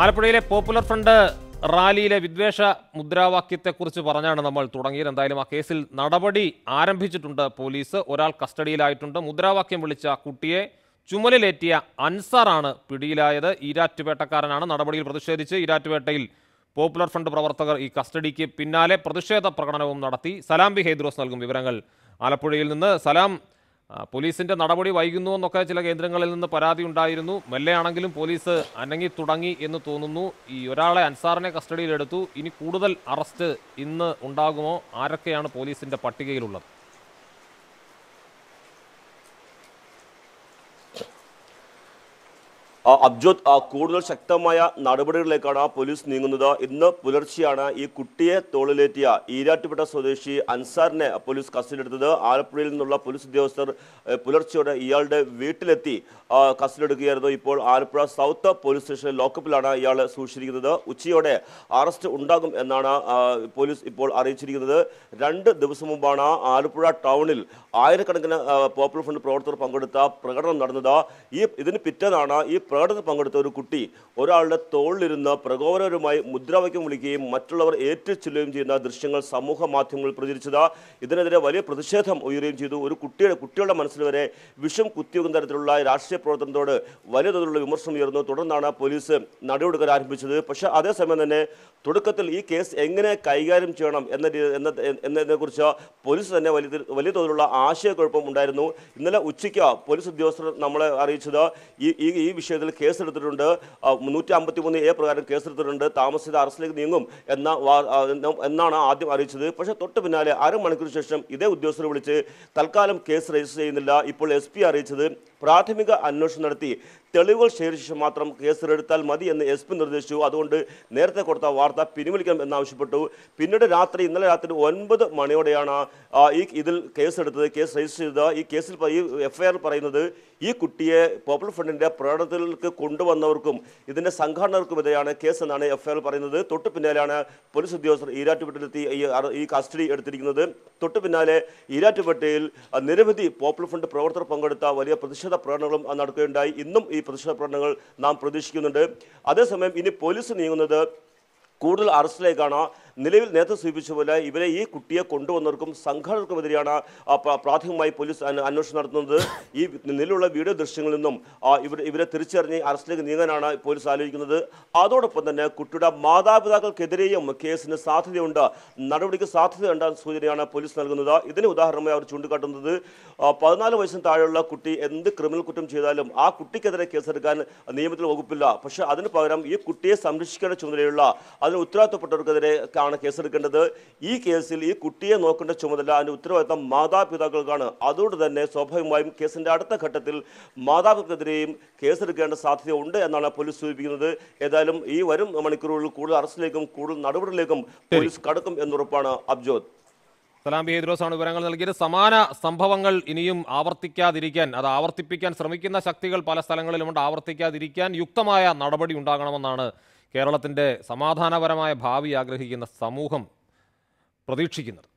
ആലപ്പുഴയിലെ popular front റാലിയിലെ വിദ്വേഷ മുദ്രാവാക്യത്തെക്കുറിച്ച് പറഞ്ഞാണ് നമ്മൾ തുടങ്ങിയത് എന്തായാലും ആ കേസിൽ നടപടി ആരംഭിച്ചിട്ടുണ്ട് പോലീസ് ഒരാൾ കസ്റ്റഡിയിലായിട്ടുണ്ട് മുദ്രാവാക്യം വിളിച്ച കുട്ടിയെ ചുമലിലേറ്റിയ അൻസാറാണ് പിടിയിലായത് ഈരാറ്റുപേട്ടക്കാരനാണ് നടപടിയിൽ പ്രതിഷേധിച്ച് ഈരാറ്റുപേട്ടയിൽ പോപ്പുലർ ഫ്രണ്ട് പ്രവർത്തകർ ഈ കസ്റ്റഡിക്ക് പിന്നാലെ പ്രതിഷേധ പ്രകടനവും നടത്തി സലാം ബി ഹൈദ്രോസ് നൽകും വിവരങ്ങൾ ആലപ്പുഴയിൽ നിന്ന് സലാം പോലീസിന്റെ നടപടി വൈകുന്നു എന്നൊക്കെ ചില കേന്ദ്രങ്ങളിൽ നിന്ന് പരാതി ഉണ്ടായിരുന്നു മെല്ലെയാണെങ്കിലും പോലീസ് അനങ്ങി തുടങ്ങി എന്ന് തോന്നുന്നു ഈ ഒരാളെ അൻസാറിനെ കസ്റ്റഡിയിലെടുത്തു ഇനി കൂടുതൽ അറസ്റ്റ് ഇന്ന് ഉണ്ടാകുമോ ആരൊക്കെയാണ് പോലീസിന്റെ പട്ടികയിലുള്ളത് അബ്ജോത് കൂടുതൽ ശക്തമായ നടപടികളിലേക്കാണ് പോലീസ് നീങ്ങുന്നത് ഇന്ന് പുലർച്ചെയാണ് ഈ കുട്ടിയെ തോളിലേറ്റിയ ഈരാറ്റുപേട്ട സ്വദേശി അൻസാറിനെ പോലീസ് കസ്റ്റഡിയെടുത്തത് ആലപ്പുഴയിൽ നിന്നുള്ള പോലീസ് ഉദ്യോഗസ്ഥർ പുലർച്ചെയോടെ ഇയാളുടെ വീട്ടിലെത്തി എടുക്കുകയായിരുന്നു ഇപ്പോൾ ആലപ്പുഴ സൗത്ത് പോലീസ് സ്റ്റേഷനിലെ ലോക്കപ്പിലാണ് ഇയാൾ സൂക്ഷിച്ചിരിക്കുന്നത് ഉച്ചയോടെ അറസ്റ്റ് ഉണ്ടാകും എന്നാണ് പോലീസ് ഇപ്പോൾ അറിയിച്ചിരിക്കുന്നത് രണ്ട് ദിവസം മുമ്പാണ് ആലപ്പുഴ ടൗണിൽ ആയിരക്കണക്കിന് പോപ്പുലർ ഫ്രണ്ട് പ്രവർത്തകർ പങ്കെടുത്ത പ്രകടനം നടന്നത് ഈ ഇതിന് പിറ്റേന്നാണ് ഈ പ്രകടനത്തിൽ പങ്കെടുത്ത ഒരു കുട്ടി ഒരാളുടെ തോളിലിരുന്ന് പ്രകോപനപരമായി മുദ്രാവാക്യം വിളിക്കുകയും മറ്റുള്ളവർ ഏറ്റുചൊല്ലുകയും ചെയ്യുന്ന ദൃശ്യങ്ങൾ സമൂഹ മാധ്യമങ്ങളിൽ പ്രചരിച്ചത് ഇതിനെതിരെ വലിയ പ്രതിഷേധം ഉയരുകയും ചെയ്തു ഒരു കുട്ടിയുടെ കുട്ടികളുടെ മനസ്സിൽ വരെ വിഷം കുത്തിവെക്കുന്ന തരത്തിലുള്ള രാഷ്ട്രീയ പ്രവർത്തനത്തോട് വലിയ തോതിലുള്ള വിമർശനം ഉയർന്നു തുടർന്നാണ് പോലീസ് നടപടികൾ ആരംഭിച്ചത് പക്ഷേ അതേസമയം തന്നെ തുടക്കത്തിൽ ഈ കേസ് എങ്ങനെ കൈകാര്യം ചെയ്യണം എന്ന എന്നതിനെക്കുറിച്ച് പോലീസ് തന്നെ വലിയ വലിയ തോതിലുള്ള ആശയക്കുഴപ്പം ഉണ്ടായിരുന്നു ഇന്നലെ ഉച്ചയ്ക്ക് പോലീസ് ഉദ്യോഗസ്ഥർ നമ്മളെ അറിയിച്ചത് ഈ ഈ വിഷയത്തിൽ ഇതിൽ കേസെടുത്തിട്ടുണ്ട് മുന്നൂറ്റി അമ്പത്തി മൂന്ന് എ പ്രകാരം കേസെടുത്തിട്ടുണ്ട് താമസിത അറസ്റ്റിലേക്ക് നീങ്ങും എന്ന എന്നാണ് ആദ്യം അറിയിച്ചത് പക്ഷേ തൊട്ട് പിന്നാലെ അരമണിക്കൂർ ശേഷം ഇതേ ഉദ്യോഗസ്ഥരെ വിളിച്ച് തൽക്കാലം കേസ് രജിസ്റ്റർ ചെയ്യുന്നില്ല ഇപ്പോൾ എസ് അറിയിച്ചത് പ്രാഥമിക അന്വേഷണം നടത്തി തെളിവുകൾ ശേഖരിച്ചു മാത്രം കേസിലെടുത്താൽ മതി എന്ന് എസ് പി നിർദ്ദേശിച്ചു അതുകൊണ്ട് നേരത്തെ കൊടുത്ത വാർത്ത പിൻവലിക്കണം എന്നാവശ്യപ്പെട്ടു പിന്നീട് രാത്രി ഇന്നലെ രാത്രി ഒൻപത് മണിയോടെയാണ് ഈ ഇതിൽ കേസെടുത്തത് കേസ് രജിസ്റ്റർ ചെയ്ത ഈ കേസിൽ ഈ എഫ്ഐആർ പറയുന്നത് ഈ കുട്ടിയെ പോപ്പുലർ ഫ്രണ്ടിൻ്റെ പ്രകടനത്തിലേക്ക് കൊണ്ടുവന്നവർക്കും ഇതിൻ്റെ സംഘാടകർക്കുമെതിരെയാണ് കേസ് എന്നാണ് എഫ്ഐആർ പറയുന്നത് തൊട്ട് പിന്നാലെയാണ് പോലീസ് ഉദ്യോഗസ്ഥർ ഈരാറ്റുപെട്ടിലെത്തി ഈ കസ്റ്റഡി എടുത്തിരിക്കുന്നത് തൊട്ട് പിന്നാലെ ഈരാറ്റുപെട്ടിയിൽ നിരവധി പോപ്പുലർ ഫ്രണ്ട് പ്രവർത്തകർ പങ്കെടുത്ത വലിയ പ്രതിഷേധ പ്രതിഷേധ പ്രകടനങ്ങളും നടക്കുകയുണ്ടായി ഇന്നും ഈ പ്രതിഷേധ പ്രകടനങ്ങൾ നാം പ്രതീക്ഷിക്കുന്നുണ്ട് അതേസമയം ഇനി പോലീസ് നീങ്ങുന്നത് കൂടുതൽ അറസ്റ്റിലേക്കാണ് നിലവിൽ നേരത്തെ പോലെ ഇവരെ ഈ കുട്ടിയെ കൊണ്ടുവന്നവർക്കും സംഘാടകർക്കുമെതിരെയാണ് പ്രാഥമികമായി പോലീസ് അന്വേഷണം നടത്തുന്നത് ഈ നിലവിലുള്ള വീഡിയോ ദൃശ്യങ്ങളിൽ നിന്നും ഇവർ ഇവരെ തിരിച്ചറിഞ്ഞ് അറസ്റ്റിലേക്ക് നീങ്ങാനാണ് പോലീസ് ആലോചിക്കുന്നത് അതോടൊപ്പം തന്നെ കുട്ടിയുടെ മാതാപിതാക്കൾക്കെതിരെയും കേസിന് സാധ്യതയുണ്ട് നടപടിക്ക് സാധ്യതയുണ്ടെന്ന സൂചനയാണ് പോലീസ് നൽകുന്നത് ഇതിന് ഉദാഹരണമായി അവർ ചൂണ്ടിക്കാട്ടുന്നത് പതിനാല് വയസ്സിന് താഴെയുള്ള കുട്ടി എന്ത് ക്രിമിനൽ കുറ്റം ചെയ്താലും ആ കുട്ടിക്കെതിരെ കേസെടുക്കാൻ നിയമത്തിൽ വകുപ്പില്ല പക്ഷേ അതിന് പകരം ഈ കുട്ടിയെ സംരക്ഷിക്കേണ്ട ചുമതലയുള്ള അതിന് ഉത്തരവാദിത്തപ്പെട്ടവർക്കെതിരെ ഇതാണ് കേസെടുക്കേണ്ടത് ഈ കേസിൽ ഈ കുട്ടിയെ നോക്കേണ്ട ചുമതല അതിൻ്റെ ഉത്തരവാദിത്തം മാതാപിതാക്കൾക്കാണ് അതുകൊണ്ട് തന്നെ സ്വാഭാവികമായും കേസിൻ്റെ അടുത്ത ഘട്ടത്തിൽ മാതാപിതാക്കൾക്കെതിരെയും കേസെടുക്കേണ്ട സാധ്യത ഉണ്ട് എന്നാണ് പോലീസ് സൂചിപ്പിക്കുന്നത് ഏതായാലും ഈ വരും മണിക്കൂറുകളിൽ കൂടുതൽ അറസ്റ്റിലേക്കും കൂടുതൽ നടപടികളിലേക്കും പോലീസ് കടക്കും എന്നുറപ്പാണ് അബ്ജോദ് സലാം ബി ആണ് വിവരങ്ങൾ നൽകിയത് സമാന സംഭവങ്ങൾ ഇനിയും ആവർത്തിക്കാതിരിക്കാൻ അത് ആവർത്തിപ്പിക്കാൻ ശ്രമിക്കുന്ന ശക്തികൾ പല സ്ഥലങ്ങളിലുമുണ്ട് ആവർത്തിക്കാതിരിക്കാൻ യുക്തമായ നടപടി ഉണ്ടാകണമെന്നാണ് കേരളത്തിൻ്റെ സമാധാനപരമായ ഭാവി ആഗ്രഹിക്കുന്ന സമൂഹം പ്രതീക്ഷിക്കുന്നത്